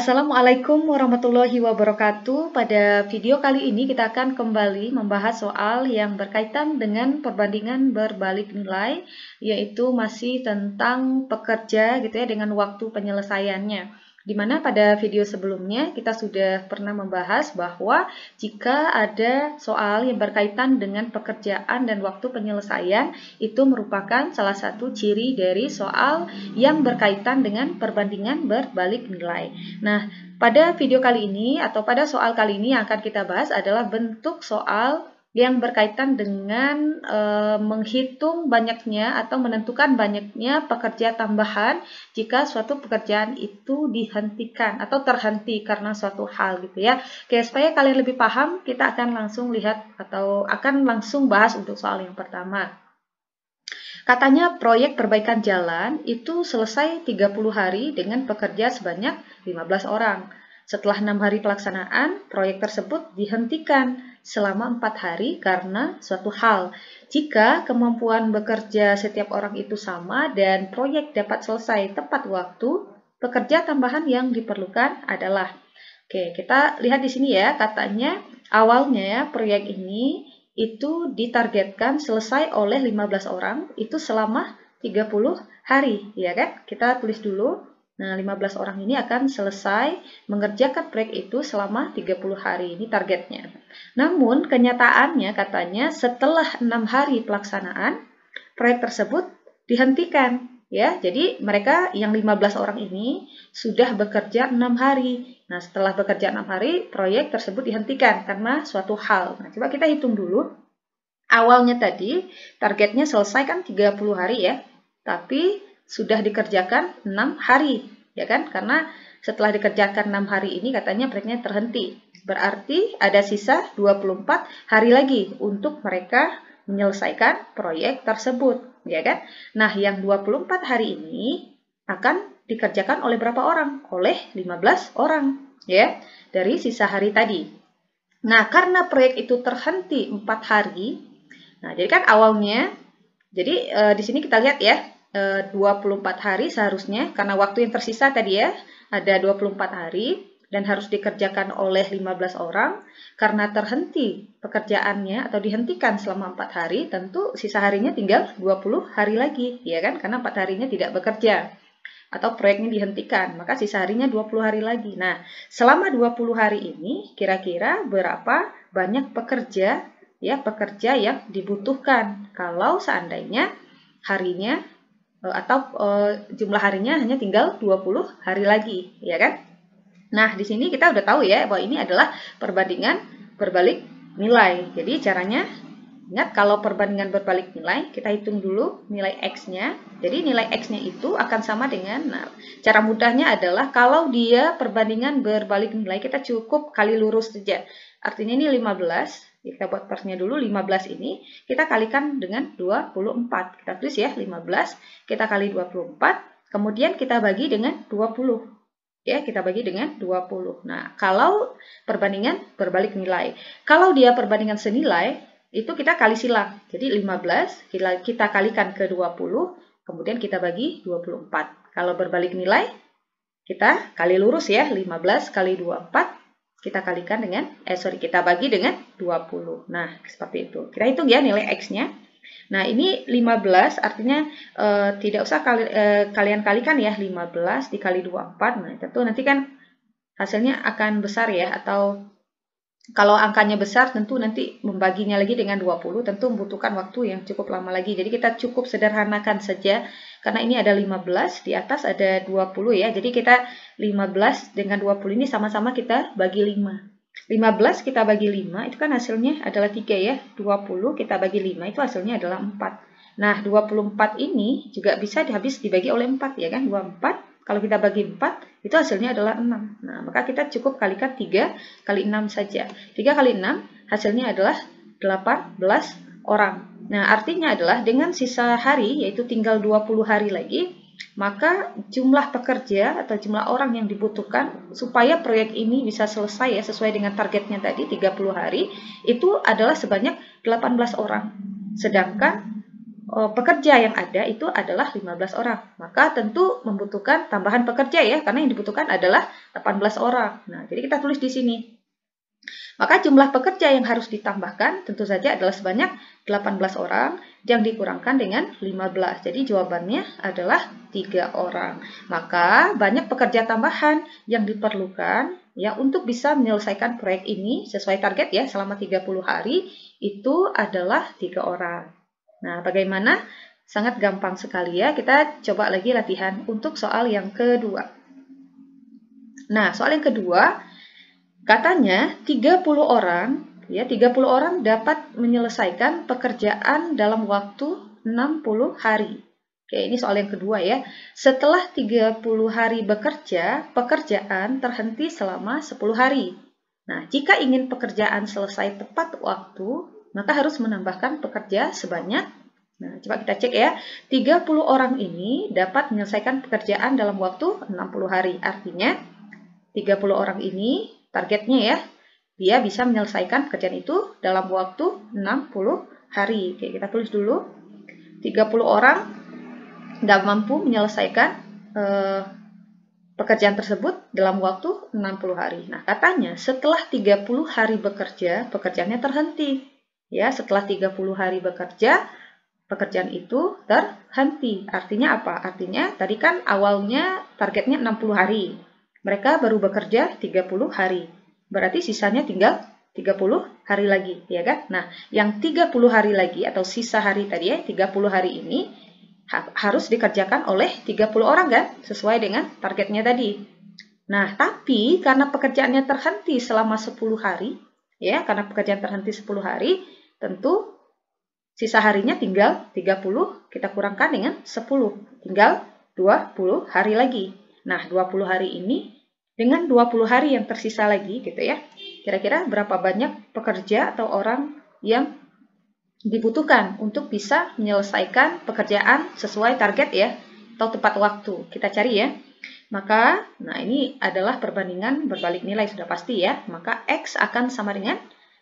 Assalamualaikum warahmatullahi wabarakatuh. Pada video kali ini kita akan kembali membahas soal yang berkaitan dengan perbandingan berbalik nilai, yaitu masih tentang pekerja gitu ya dengan waktu penyelesaiannya. Di mana pada video sebelumnya kita sudah pernah membahas bahwa jika ada soal yang berkaitan dengan pekerjaan dan waktu penyelesaian itu merupakan salah satu ciri dari soal yang berkaitan dengan perbandingan berbalik nilai. Nah, pada video kali ini atau pada soal kali ini yang akan kita bahas adalah bentuk soal yang berkaitan dengan e, menghitung banyaknya atau menentukan banyaknya pekerja tambahan jika suatu pekerjaan itu dihentikan atau terhenti karena suatu hal gitu ya. Oke, supaya kalian lebih paham, kita akan langsung lihat atau akan langsung bahas untuk soal yang pertama. Katanya proyek perbaikan jalan itu selesai 30 hari dengan pekerja sebanyak 15 orang. Setelah enam hari pelaksanaan, proyek tersebut dihentikan selama empat hari karena suatu hal. Jika kemampuan bekerja setiap orang itu sama dan proyek dapat selesai tepat waktu, pekerja tambahan yang diperlukan adalah. Oke, kita lihat di sini ya, katanya awalnya proyek ini itu ditargetkan selesai oleh 15 orang itu selama 30 hari, ya kan? Kita tulis dulu Nah, 15 orang ini akan selesai mengerjakan proyek itu selama 30 hari. Ini targetnya. Namun, kenyataannya katanya setelah 6 hari pelaksanaan, proyek tersebut dihentikan. Ya, jadi mereka yang 15 orang ini sudah bekerja 6 hari. Nah, setelah bekerja 6 hari, proyek tersebut dihentikan karena suatu hal. Nah, coba kita hitung dulu. Awalnya tadi targetnya selesai kan 30 hari ya. Tapi sudah dikerjakan 6 hari, ya kan? Karena setelah dikerjakan 6 hari ini katanya proyeknya terhenti. Berarti ada sisa 24 hari lagi untuk mereka menyelesaikan proyek tersebut, ya kan? Nah, yang 24 hari ini akan dikerjakan oleh berapa orang? Oleh 15 orang, ya, dari sisa hari tadi. Nah, karena proyek itu terhenti 4 hari, nah, jadi kan awalnya, jadi e, di sini kita lihat ya, 24 eh, hari seharusnya karena waktu yang tersisa tadi ya ada 24 hari dan harus dikerjakan oleh 15 orang karena terhenti pekerjaannya atau dihentikan selama 4 hari tentu sisa harinya tinggal 20 hari lagi ya kan karena 4 harinya tidak bekerja atau proyeknya dihentikan maka sisa harinya 20 hari lagi nah selama 20 hari ini kira-kira berapa banyak pekerja ya pekerja yang dibutuhkan kalau seandainya harinya Eh, atau eh, jumlah harinya hanya tinggal 20 hari lagi, ya kan? Nah, di sini kita udah tahu ya bahwa ini adalah perbandingan berbalik nilai. Jadi caranya ingat kalau perbandingan berbalik nilai, kita hitung dulu nilai x-nya. Jadi nilai x-nya itu akan sama dengan nah, cara mudahnya adalah kalau dia perbandingan berbalik nilai kita cukup kali lurus saja. Artinya ini 15 kita buat persnya dulu 15 ini, kita kalikan dengan 24. Kita tulis ya 15, kita kali 24, kemudian kita bagi dengan 20 ya kita bagi dengan 20. Nah, kalau perbandingan berbalik nilai. Kalau dia perbandingan senilai, itu kita kali silang. Jadi 15 kita, kita kalikan ke 20, kemudian kita bagi 24. Kalau berbalik nilai, kita kali lurus ya, 15 kali 24, kita kalikan dengan, eh sorry, kita bagi dengan 20. Nah, seperti itu. Kita hitung ya nilai X-nya. Nah, ini 15 artinya e, tidak usah kali, e, kalian kalikan ya. 15 dikali 24. Nah, tentu nanti kan hasilnya akan besar ya atau kalau angkanya besar tentu nanti membaginya lagi dengan 20 tentu membutuhkan waktu yang cukup lama lagi. Jadi kita cukup sederhanakan saja karena ini ada 15, di atas ada 20 ya. Jadi kita 15 dengan 20 ini sama-sama kita bagi 5. 15 kita bagi 5 itu kan hasilnya adalah 3 ya. 20 kita bagi 5 itu hasilnya adalah 4. Nah, 24 ini juga bisa dihabis dibagi oleh 4 ya kan. 24 kalau kita bagi 4, itu hasilnya adalah 6. Nah, maka kita cukup kalikan 3 kali 6 saja. 3 kali 6 hasilnya adalah 18 orang. Nah, artinya adalah dengan sisa hari, yaitu tinggal 20 hari lagi, maka jumlah pekerja atau jumlah orang yang dibutuhkan supaya proyek ini bisa selesai ya sesuai dengan targetnya tadi 30 hari itu adalah sebanyak 18 orang. Sedangkan Eh, pekerja yang ada itu adalah 15 orang. Maka tentu membutuhkan tambahan pekerja ya, karena yang dibutuhkan adalah 18 orang. Nah, jadi kita tulis di sini. Maka jumlah pekerja yang harus ditambahkan tentu saja adalah sebanyak 18 orang yang dikurangkan dengan 15. Jadi jawabannya adalah 3 orang. Maka banyak pekerja tambahan yang diperlukan ya untuk bisa menyelesaikan proyek ini sesuai target ya selama 30 hari itu adalah 3 orang. Nah, bagaimana? Sangat gampang sekali ya. Kita coba lagi latihan untuk soal yang kedua. Nah, soal yang kedua, katanya 30 orang, ya 30 orang dapat menyelesaikan pekerjaan dalam waktu 60 hari. Oke, ini soal yang kedua ya. Setelah 30 hari bekerja, pekerjaan terhenti selama 10 hari. Nah, jika ingin pekerjaan selesai tepat waktu, maka harus menambahkan pekerja sebanyak Nah, coba kita cek ya. 30 orang ini dapat menyelesaikan pekerjaan dalam waktu 60 hari. Artinya, 30 orang ini targetnya ya, dia bisa menyelesaikan pekerjaan itu dalam waktu 60 hari. Oke, kita tulis dulu. 30 orang tidak mampu menyelesaikan eh, pekerjaan tersebut dalam waktu 60 hari. Nah, katanya setelah 30 hari bekerja, pekerjaannya terhenti. Ya, setelah 30 hari bekerja, pekerjaan itu terhenti. Artinya apa? Artinya tadi kan awalnya targetnya 60 hari. Mereka baru bekerja 30 hari. Berarti sisanya tinggal 30 hari lagi, ya kan? Nah, yang 30 hari lagi atau sisa hari tadi ya, 30 hari ini ha harus dikerjakan oleh 30 orang kan? Sesuai dengan targetnya tadi. Nah, tapi karena pekerjaannya terhenti selama 10 hari, ya, karena pekerjaan terhenti 10 hari, tentu sisa harinya tinggal 30, kita kurangkan dengan 10, tinggal 20 hari lagi. Nah, 20 hari ini dengan 20 hari yang tersisa lagi gitu ya, kira-kira berapa banyak pekerja atau orang yang dibutuhkan untuk bisa menyelesaikan pekerjaan sesuai target ya, atau tepat waktu. Kita cari ya. Maka, nah ini adalah perbandingan berbalik nilai sudah pasti ya. Maka X akan sama dengan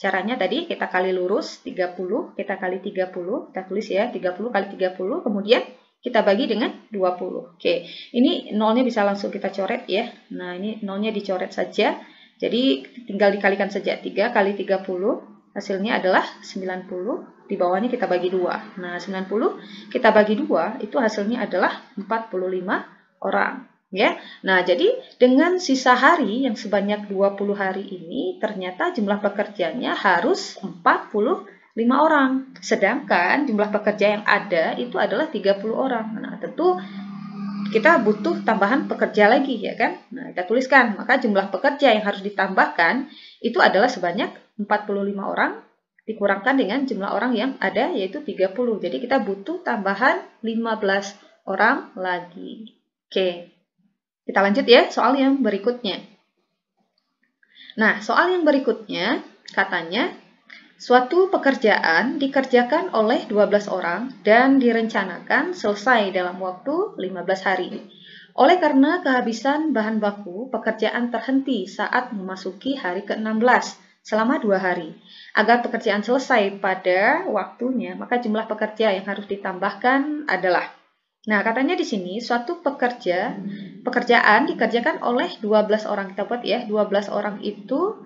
Caranya tadi kita kali lurus 30, kita kali 30, kita tulis ya 30 kali 30, kemudian kita bagi dengan 20. Oke, ini nolnya bisa langsung kita coret ya. Nah, ini nolnya dicoret saja. Jadi tinggal dikalikan saja 3 kali 30 hasilnya adalah 90 di bawahnya kita bagi 2. Nah, 90 kita bagi 2 itu hasilnya adalah 45 orang. Ya. Nah, jadi dengan sisa hari yang sebanyak 20 hari ini ternyata jumlah pekerjanya harus 45 orang. Sedangkan jumlah pekerja yang ada itu adalah 30 orang. Nah, tentu kita butuh tambahan pekerja lagi ya kan? Nah, kita tuliskan maka jumlah pekerja yang harus ditambahkan itu adalah sebanyak 45 orang dikurangkan dengan jumlah orang yang ada yaitu 30. Jadi kita butuh tambahan 15 orang lagi. Oke. Okay. Kita lanjut ya soal yang berikutnya. Nah, soal yang berikutnya katanya Suatu pekerjaan dikerjakan oleh 12 orang dan direncanakan selesai dalam waktu 15 hari. Oleh karena kehabisan bahan baku, pekerjaan terhenti saat memasuki hari ke-16 selama dua hari. Agar pekerjaan selesai pada waktunya, maka jumlah pekerja yang harus ditambahkan adalah Nah, katanya di sini suatu pekerja hmm. pekerjaan dikerjakan oleh 12 orang kita buat ya. 12 orang itu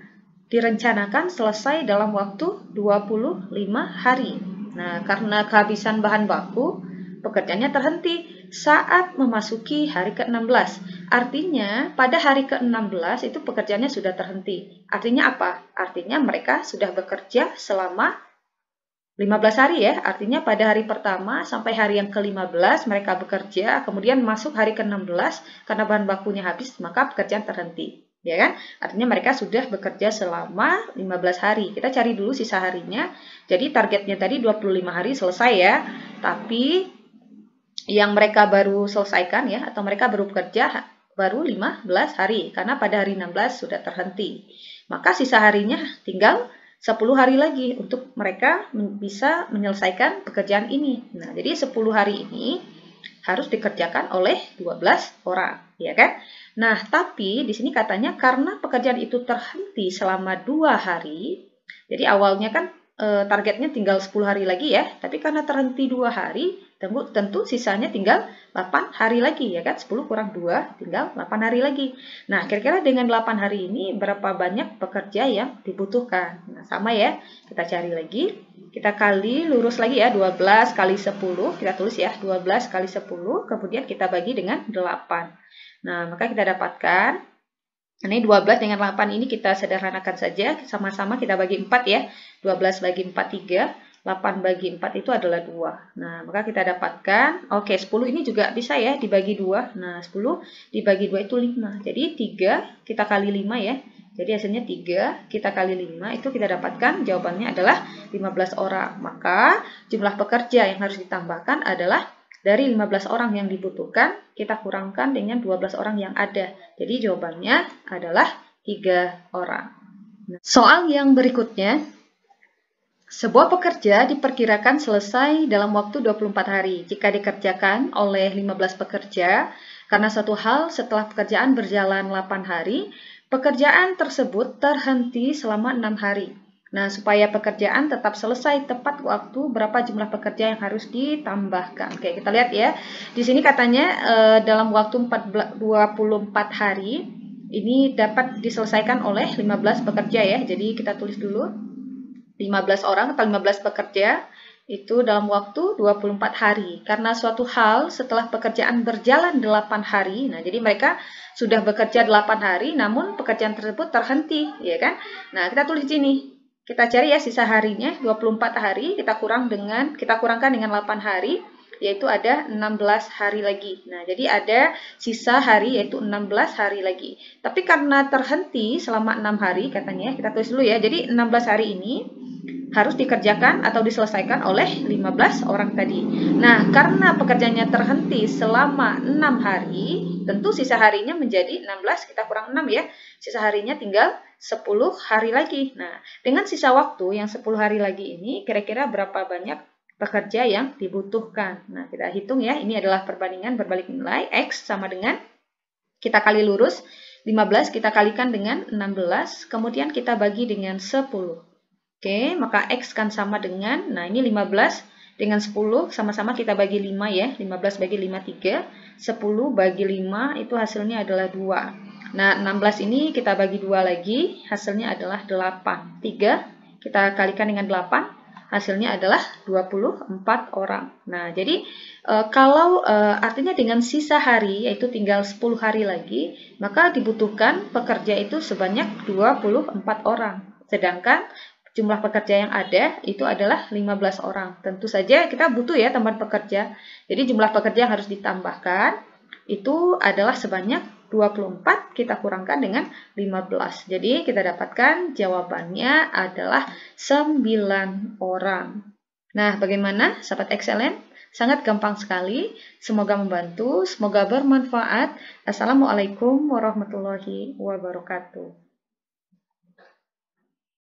direncanakan selesai dalam waktu 25 hari. Nah, karena kehabisan bahan baku, pekerjaannya terhenti saat memasuki hari ke-16. Artinya, pada hari ke-16 itu pekerjaannya sudah terhenti. Artinya apa? Artinya mereka sudah bekerja selama 15 hari ya, artinya pada hari pertama sampai hari yang ke-15 mereka bekerja, kemudian masuk hari ke-16 karena bahan bakunya habis maka pekerjaan terhenti. Ya kan? Artinya mereka sudah bekerja selama 15 hari. Kita cari dulu sisa harinya. Jadi targetnya tadi 25 hari selesai ya. Tapi yang mereka baru selesaikan ya atau mereka baru bekerja baru 15 hari karena pada hari 16 sudah terhenti. Maka sisa harinya tinggal 10 hari lagi untuk mereka bisa menyelesaikan pekerjaan ini. Nah, jadi 10 hari ini harus dikerjakan oleh 12 orang, ya kan? Nah, tapi di sini katanya karena pekerjaan itu terhenti selama dua hari, jadi awalnya kan eh, targetnya tinggal 10 hari lagi ya, tapi karena terhenti dua hari, Tentu, tentu sisanya tinggal 8 hari lagi ya kan 10 kurang 2 tinggal 8 hari lagi nah kira-kira dengan 8 hari ini berapa banyak pekerja yang dibutuhkan nah sama ya kita cari lagi kita kali lurus lagi ya 12 kali 10 kita tulis ya 12 kali 10 kemudian kita bagi dengan 8 nah maka kita dapatkan ini 12 dengan 8 ini kita sederhanakan saja sama-sama kita bagi 4 ya 12 bagi 4 3 8 bagi 4 itu adalah 2. Nah, maka kita dapatkan, oke, okay, 10 ini juga bisa ya, dibagi 2. Nah, 10 dibagi 2 itu 5. Jadi, 3 kita kali 5 ya. Jadi, hasilnya 3 kita kali 5 itu kita dapatkan jawabannya adalah 15 orang. Maka, jumlah pekerja yang harus ditambahkan adalah dari 15 orang yang dibutuhkan, kita kurangkan dengan 12 orang yang ada. Jadi, jawabannya adalah 3 orang. Nah, soal yang berikutnya, sebuah pekerja diperkirakan selesai dalam waktu 24 hari jika dikerjakan oleh 15 pekerja karena satu hal setelah pekerjaan berjalan 8 hari, pekerjaan tersebut terhenti selama 6 hari. Nah, supaya pekerjaan tetap selesai tepat waktu, berapa jumlah pekerja yang harus ditambahkan? Oke, kita lihat ya. Di sini katanya eh, dalam waktu 24 hari ini dapat diselesaikan oleh 15 pekerja ya. Jadi kita tulis dulu 15 orang atau 15 pekerja itu dalam waktu 24 hari. Karena suatu hal setelah pekerjaan berjalan 8 hari, nah jadi mereka sudah bekerja 8 hari namun pekerjaan tersebut terhenti, ya kan? Nah, kita tulis di sini. Kita cari ya sisa harinya 24 hari kita kurang dengan kita kurangkan dengan 8 hari yaitu ada 16 hari lagi. Nah, jadi ada sisa hari yaitu 16 hari lagi. Tapi karena terhenti selama 6 hari katanya, kita tulis dulu ya. Jadi 16 hari ini harus dikerjakan atau diselesaikan oleh 15 orang tadi. Nah, karena pekerjaannya terhenti selama 6 hari, tentu sisa harinya menjadi 16, kita kurang 6 ya. Sisa harinya tinggal 10 hari lagi. Nah, dengan sisa waktu yang 10 hari lagi ini, kira-kira berapa banyak pekerja yang dibutuhkan? Nah, kita hitung ya. Ini adalah perbandingan berbalik nilai. X sama dengan kita kali lurus. 15 kita kalikan dengan 16, kemudian kita bagi dengan 10. Oke, maka X kan sama dengan, nah ini 15 dengan 10, sama-sama kita bagi 5 ya, 15 bagi 5, 3, 10 bagi 5 itu hasilnya adalah 2. Nah, 16 ini kita bagi 2 lagi, hasilnya adalah 8. 3 kita kalikan dengan 8, hasilnya adalah 24 orang. Nah, jadi e, kalau e, artinya dengan sisa hari, yaitu tinggal 10 hari lagi, maka dibutuhkan pekerja itu sebanyak 24 orang. Sedangkan jumlah pekerja yang ada itu adalah 15 orang. Tentu saja kita butuh ya teman pekerja. Jadi jumlah pekerja yang harus ditambahkan itu adalah sebanyak 24 kita kurangkan dengan 15. Jadi kita dapatkan jawabannya adalah 9 orang. Nah, bagaimana sahabat excellent? Sangat gampang sekali. Semoga membantu, semoga bermanfaat. Assalamualaikum warahmatullahi wabarakatuh.